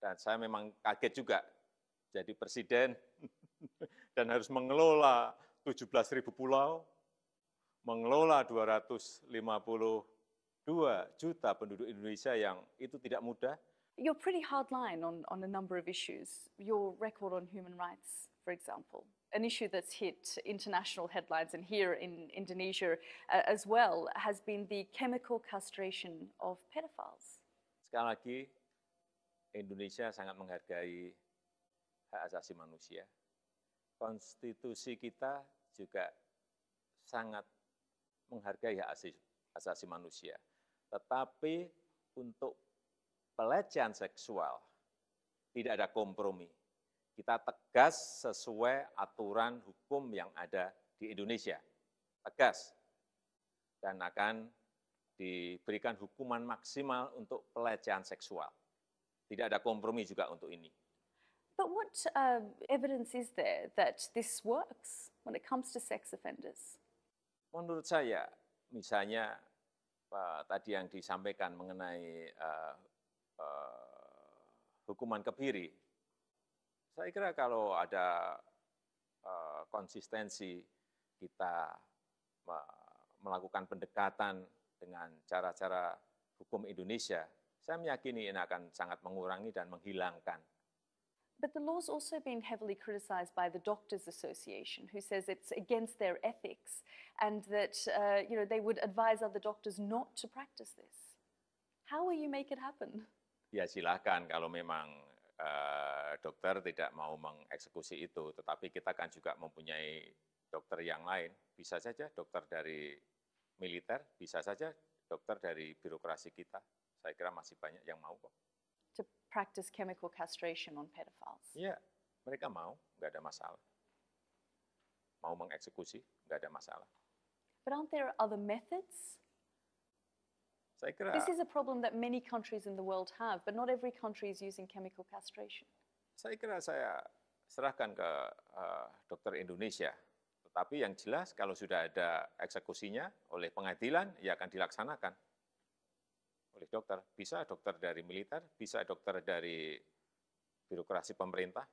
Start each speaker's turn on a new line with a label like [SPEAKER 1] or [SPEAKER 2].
[SPEAKER 1] Dan saya memang kaget juga jadi presiden dan harus mengelola 17.000 pulau, mengelola 252 juta penduduk Indonesia yang itu tidak mudah.
[SPEAKER 2] You're pretty hard line on, on a number of issues. Your record on human rights, for example, an issue that's hit international headlines and here in Indonesia uh, as well, has been the chemical castration of pedophiles.
[SPEAKER 1] Sekali lagi, Indonesia sangat menghargai hak asasi manusia. Konstitusi kita juga sangat menghargai hak asasi, asasi manusia. Tetapi untuk pelecehan seksual tidak ada kompromi. Kita tegas sesuai aturan hukum yang ada di Indonesia. Tegas. Dan akan diberikan hukuman maksimal untuk pelecehan seksual. Tidak ada kompromi juga untuk ini.
[SPEAKER 2] But what uh, evidence is there that this works when it comes to sex offenders?
[SPEAKER 1] Menurut saya, misalnya uh, tadi yang disampaikan mengenai uh, uh, hukuman kebiri, saya kira kalau ada uh, konsistensi kita uh, melakukan pendekatan dengan cara-cara hukum Indonesia, saya meyakini ini akan sangat mengurangi dan menghilangkan.
[SPEAKER 2] But the law's also been heavily criticized by the Doctors Association, who says it's against their ethics and that uh, you know, they would advise other doctors not to practice this. How will you make it happen?
[SPEAKER 1] Ya silahkan kalau memang uh, dokter tidak mau mengeksekusi itu, tetapi kita kan juga mempunyai dokter yang lain. Bisa saja dokter dari militer, bisa saja dokter dari birokrasi kita, saya kira masih banyak yang mau kok.
[SPEAKER 2] To practice chemical castration on pedophiles.
[SPEAKER 1] Iya, mereka mau, nggak ada masalah. Mau mengeksekusi, nggak ada masalah.
[SPEAKER 2] But aren't there other methods?
[SPEAKER 1] Saya kira, This is a
[SPEAKER 2] problem that many countries in the world have, but not every country is using chemical castration. Saya kira saya
[SPEAKER 1] serahkan ke uh, dokter Indonesia. Tetapi yang jelas kalau sudah ada eksekusinya oleh pengadilan, ya akan dilaksanakan oleh dokter bisa dokter dari militer bisa dokter dari
[SPEAKER 2] birokrasi pemerintah